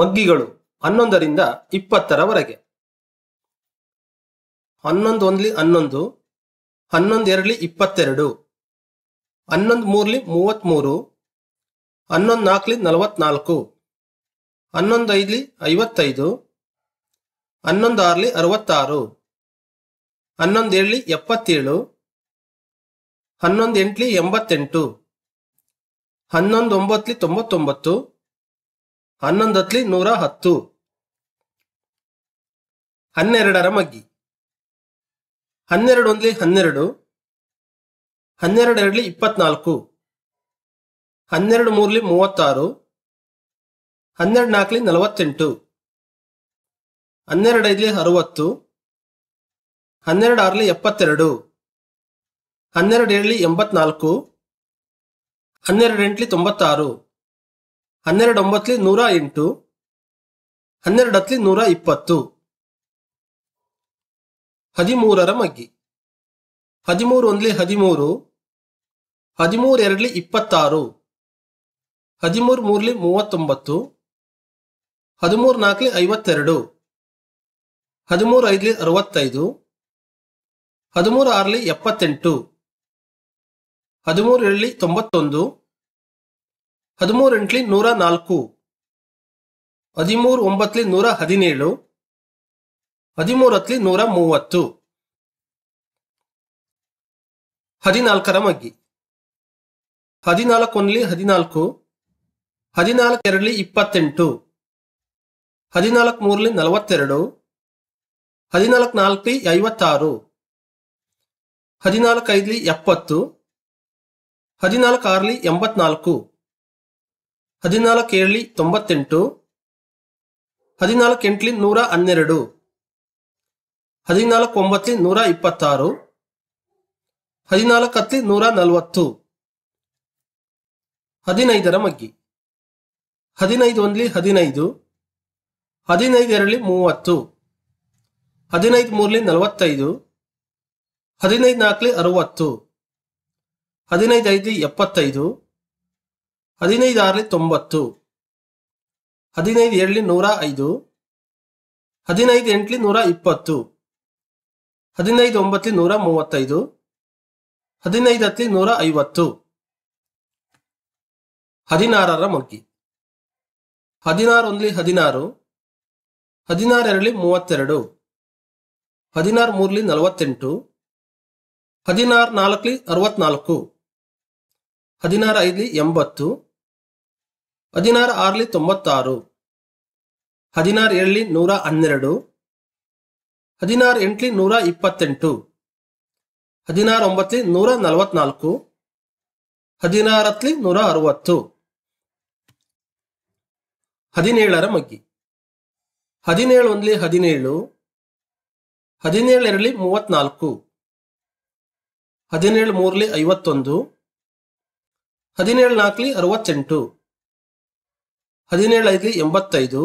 ಮಗ್ಗಿಗಳು ಹನ್ನೊಂದರಿಂದ ಇಪ್ಪತ್ತರವರೆಗೆ ಹನ್ನೊಂದು ಒಂದ್ಲಿ ಹನ್ನೊಂದು ಹನ್ನೊಂದು ಎರಡ್ಲಿ ಇಪ್ಪತ್ತೆರಡು ಹನ್ನೊಂದು ಮೂರ್ಲಿ ಮೂವತ್ತ್ಮೂರು ಹನ್ನೊಂದು ನಾಲ್ಕಲಿ ನಲವತ್ನಾಲ್ಕು ಹನ್ನೊಂದು ಐದ್ಲಿ ಐವತ್ತೈದು ಹನ್ನೊಂದು ಆರ್ಲಿ ಅರವತ್ತಾರು ಹನ್ನೊಂದು ಏಳ್ಲಿ ಎಪ್ಪತ್ತೇಳು ಹನ್ನೊಂದು ಎಂಟ್ಲಿ ಎಂಬತ್ತೆಂಟು ಹನ್ನೊಂದು ತೊಂಬತ್ತೊಂಬತ್ತು ಹನ್ನೊಂದತ್ಲಿ ನೂರ ಹತ್ತು ಹನ್ನೆರಡರ ಮಗ್ಗಿ ಹನ್ನೆರಡು ಒಂದ್ಲಿ ಹನ್ನೆರಡು ಹನ್ನೆರಡೆರಡ್ಲಿ ಇಪ್ಪತ್ನಾಲ್ಕು ಹನ್ನೆರಡು ಮೂರ್ಲಿ ಮೂವತ್ತಾರು ಹನ್ನೆರಡು ನಾಲ್ಕಲಿ ನಲವತ್ತೆಂಟು ಹನ್ನೆರಡು ಐದ್ಲಿ ಅರವತ್ತು ಹನ್ನೆರಡು ಆರ್ಲಿ ಎಪ್ಪತ್ತೆರಡು ಹನ್ನೆರಡು ಏಳಲಿ ಎಂಬತ್ನಾಲ್ಕು ಹನ್ನೆರಡು ಎಂಟ್ಲಿ ತೊಂಬತ್ತಾರು ಹನ್ನೆರಡು ಒಂಬತ್ತಲಿ ನೂರ ಎಂಟು ಹನ್ನೆರಡು ಹತ್ತಲಿ ನೂರ ಇಪ್ಪತ್ತು ಹದಿಮೂರರ ಮಗ್ಗಿ ಹದಿಮೂರು ಒಂದ್ಲಿ ಹದಿಮೂರು ಹದಿಮೂರು ಎರಡ್ಲಿ ಇಪ್ಪತ್ತಾರು ಹದಿಮೂರು ಮೂರ್ಲಿ ಮೂವತ್ತೊಂಬತ್ತು ಹದಿಮೂರು ನಾಲ್ಕಲಿ ಐವತ್ತೆರಡು ಹದಿಮೂರು ಐದ್ಲಿ ಅರವತ್ತೈದು ಹದಿಮೂರು ಆರ್ಲಿ ಎಪ್ಪತ್ತೆಂಟು ಹದಿಮೂರು ಏಳಲಿ ತೊಂಬತ್ತೊಂದು ಹದಿಮೂರೆಂಟ್ಲಿ ನೂರ ನಾಲ್ಕು ಹದಿಮೂರು ಒಂಬತ್ತಲಿ ನೂರ ಹದಿನೇಳು ಹದಿಮೂರತ್ಲಿ ನೂರ ಮೂವತ್ತು ಹದಿನಾಲ್ಕರ ಮಗ್ಗಿ ಒಂದ್ಲಿ ಹದಿನಾಲ್ಕು ಹದಿನಾಲ್ಕೆರಡಲಿ ಇಪ್ಪತ್ತೆಂಟು ಹದಿನಾಲ್ಕು ಮೂರಲಿ ನಲವತ್ತೆರಡು ಹದಿನಾಲ್ಕು ನಾಲ್ಕಲಿ ಐವತ್ತಾರು ಹದಿನಾಲ್ಕೈದಲಿ ಎಪ್ಪತ್ತು ಹದಿನಾಲ್ಕು ಆರ್ಲಿ ಎಂಬತ್ನಾಲ್ಕು ಹದಿನಾಲ್ಕು ಏಳಿ ತೊಂಬತ್ತೆಂಟು ಹದಿನಾಲ್ಕು ಎಂಟ್ಲಿ ನೂರ ಹನ್ನೆರಡು ಹದಿನಾಲ್ಕು ಒಂಬತ್ತಲಿ ನೂರ ಇಪ್ಪತ್ತಾರು ಹದಿನಾಲ್ಕು ಹತ್ತಿ ನೂರ ನಲವತ್ತು ಹದಿನೈದರ ಮಗ್ಗಿ ಹದಿನೈದು ಒಂದ್ಲಿ ಹದಿನೈದು ಹದಿನೈದು ಮೂವತ್ತು ಹದಿನೈದು ಮೂರಲಿ ನಲವತ್ತೈದು ಹದಿನೈದು ನಾಲ್ಕಲಿ ಅರುವತ್ತು ಹದಿನೈದು ಐದು ಎಪ್ಪತ್ತೈದು ಹದಿನೈದಾರಲಿ ತೊಂಬತ್ತು ಹದಿನೈದು ಏಳಲಿ ನೂರ ಐದು ಹದಿನೈದು ಎಂಟಲಿ ನೂರ ಇಪ್ಪತ್ತು ಹದಿನೈದು ಒಂಬತ್ತು ನೂರ ಮೂವತ್ತೈದು ಹದಿನೈದು ನೂರ ಐವತ್ತು ಹದಿನಾರರ ಹದಿನಾರು ಹದಿನಾರೊಂದ್ಲಿ ಹದಿನಾರು ಹದಿನಾರೆರಡಲಿ ಮೂವತ್ತೆರಡು ಹದಿನಾರು ಮೂರಲಿ ನಲವತ್ತೆಂಟು ಹದಿನಾರು ನಾಲ್ಕಲಿ ಅರವತ್ನಾಲ್ಕು ಹದಿನಾರು ಐದ್ಲಿ ಎಂಬತ್ತು ಹದಿನಾರು ಆರ್ಲಿ ತೊಂಬತ್ತಾರು ಹದಿನಾರು ಏಳಲಿ ನೂರ ಹನ್ನೆರಡು ಹದಿನಾರು ಎಂಟ್ಲಿ ನೂರ ಇಪ್ಪತ್ತೆಂಟು ಹದಿನಾರು ಒಂಬತ್ತಲಿ ನೂರ ನಲವತ್ನಾಲ್ಕು ಹದಿನಾರತ್ಲಿ ನೂರ ಅರವತ್ತು ಹದಿನೇಳರ ಮಗ್ಗಿ ಹದಿನೇಳು ಒಂದ್ಲಿ ಹದಿನೇಳು ಹದಿನೇಳರಲ್ಲಿ ಮೂವತ್ನಾಲ್ಕು ಹದಿನೇಳು ಮೂರಲಿ ಐವತ್ತೊಂದು ಹದಿನೇಳು ನಾಲ್ಕಲಿ ಅರವತ್ತೆಂಟು ಹದಿನೇಳು ಎಂಬತ್ತೈದು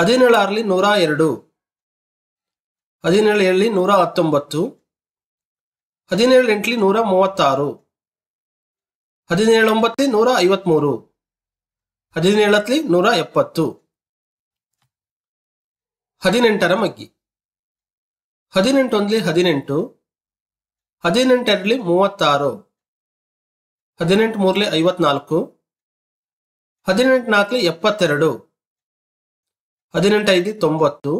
ಹದಿನೇಳು ನೂರ ಎರಡು ಹದಿನೇಳು ಏಳಲಿ ನೂರ ಹತ್ತೊಂಬತ್ತು ಹದಿನೇಳು ಎಂಟಲಿ ನೂರ ಮೂವತ್ತಾರು ಹದಿನೇಳು ನೂರ ಐವತ್ಮೂರು ಹದಿನೇಳತ್ಲಿ ನೂರ ಎಪ್ಪತ್ತು ಹದಿನೆಂಟರ ಮಗ್ಗಿ ಹದಿನೆಂಟೊಂದ್ಲಿ ಹದಿನೆಂಟು ಹದಿನೆಂಟರಲ್ಲಿ ಮೂವತ್ತಾರು ಹದಿನೆಂಟು ಮೂರಲಿ ಐವತ್ನಾಲ್ಕು ಹದಿನೆಂಟು ನಾಲ್ಕು ಎಪ್ಪತ್ತೆರಡು ಹದಿನೆಂಟೈದು ತೊಂಬತ್ತು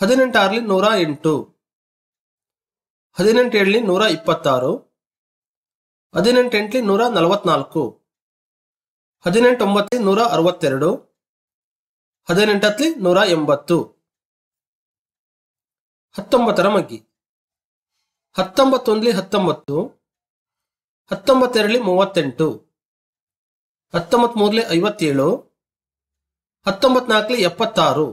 ಹದಿನೆಂಟಾರಲಿ ನೂರ ಎಂಟು ಹದಿನೆಂಟೇಳಲಿ ನೂರ ಇಪ್ಪತ್ತಾರು ಹದಿನೆಂಟೆಂಟ್ಲಿ ನೂರ ನಲವತ್ನಾಲ್ಕು ಹದಿನೆಂಟೊಂಬತ್ತು ನೂರ ಅರವತ್ತೆರಡು ಹದಿನೆಂಟತ್ಲಿ ನೂರ ಎಂಬತ್ತು ಹತ್ತೊಂಬತ್ತರ ಮಗ್ಗಿ ಹತ್ತೊಂಬತ್ತೊಂದಲಿ ಹತ್ತೊಂಬತ್ತು ಹತ್ತೊಂಬತ್ತೆರಡಲಿ ಮೂವತ್ತೆಂಟು ಹತ್ತೊಂಬತ್ಮೂರಲ್ಲಿ ಮೂರಲೆ ಐವತ್ತೇಳು ಹತ್ತೊಂಬತ್ನಾಲ್ಕಲಿ ನಾಲ್ಕಲೆ ಎಪ್ಪತ್ತಾರು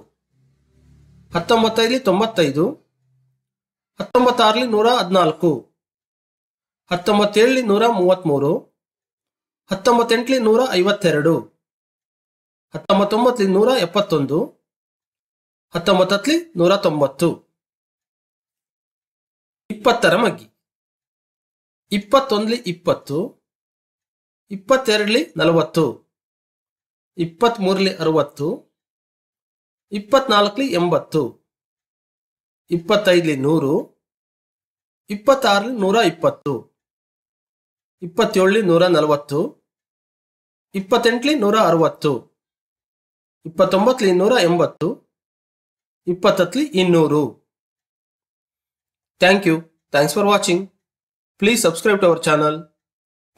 ಹತ್ತೊಂಬತ್ತೈದು ತೊಂಬತ್ತೈದು ಹತ್ತೊಂಬತ್ತಾರಲ್ಲಿ ನೂರ ಹದಿನಾಲ್ಕು ಹತ್ತೊಂಬತ್ತೇಳಲಿ ನೂರ ಮೂವತ್ತ್ಮೂರು ಹತ್ತೊಂಬತ್ತೆಂಟಲಿ ನೂರ ಐವತ್ತೆರಡು ಹತ್ತೊಂಬತ್ತೊಂಬತ್ತಲಿ ನೂರ ಎಪ್ಪತ್ತೊಂದು ಹತ್ತೊಂಬತ್ತಲಿ ನೂರ ತೊಂಬತ್ತು ಇಪ್ಪತ್ತರ ಮಗ್ಗಿ ಇಪ್ಪತ್ತೊಂದಲಿ ಇಪ್ಪತ್ತು ಇಪ್ಪತ್ತೆರಡಲಿ ನಲವತ್ತು ಇಪ್ಪತ್ತ್ಮೂರಲಿ ಅರವತ್ತು ಇಪ್ಪತ್ನಾಲ್ಕಲಿ ಎಂಬತ್ತು ಇಪ್ಪತ್ತೈದಲಿ ನೂರು ಇಪ್ಪತ್ತಾರಲಿ ನೂರ ಇಪ್ಪತ್ತು ಇಪ್ಪತ್ತೇಳಲಿ ನೂರ ನಲವತ್ತು ಇಪ್ಪತ್ತೆಂಟಲಿ ನೂರ ಅರವತ್ತು ಇಪ್ಪತ್ತೊಂಬತ್ತಲಿ ನೂರ ಎಂಬತ್ತು ಇಪ್ಪತ್ತಲ್ಲಿ ಇನ್ನೂರು thank you thanks for watching please subscribe to our channel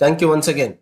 thank you once again